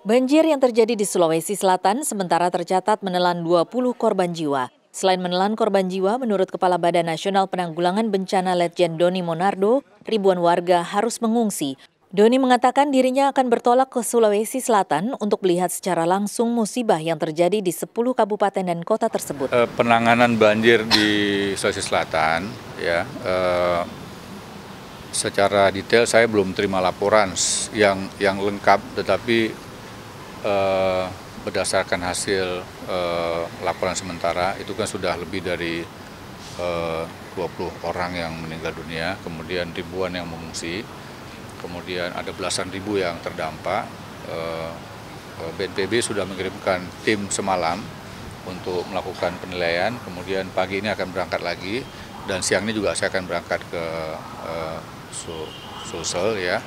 Banjir yang terjadi di Sulawesi Selatan sementara tercatat menelan 20 korban jiwa. Selain menelan korban jiwa, menurut Kepala Badan Nasional Penanggulangan Bencana Letjen Doni Monardo, ribuan warga harus mengungsi. Doni mengatakan dirinya akan bertolak ke Sulawesi Selatan untuk melihat secara langsung musibah yang terjadi di 10 kabupaten dan kota tersebut. Eh, penanganan banjir di Sulawesi Selatan, ya, eh, secara detail saya belum terima laporan yang yang lengkap, tetapi eh, berdasarkan hasil eh, laporan sementara itu kan sudah lebih dari eh, 20 orang yang meninggal dunia, kemudian ribuan yang mengungsi, kemudian ada belasan ribu yang terdampak. Eh, BNPB eh, sudah mengirimkan tim semalam untuk melakukan penilaian, kemudian pagi ini akan berangkat lagi dan siang ini juga saya akan berangkat ke eh, Sulsel ya.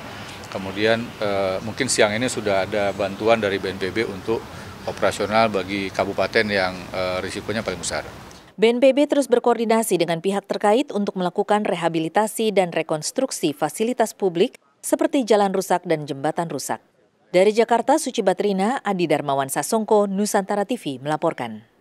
Kemudian eh, mungkin siang ini sudah ada bantuan dari BNPB untuk operasional bagi kabupaten yang eh, risikonya paling besar. BNPB terus berkoordinasi dengan pihak terkait untuk melakukan rehabilitasi dan rekonstruksi fasilitas publik seperti jalan rusak dan jembatan rusak. Dari Jakarta, Suci Batrina, Adi Darmawan Sasongko, Nusantara TV melaporkan.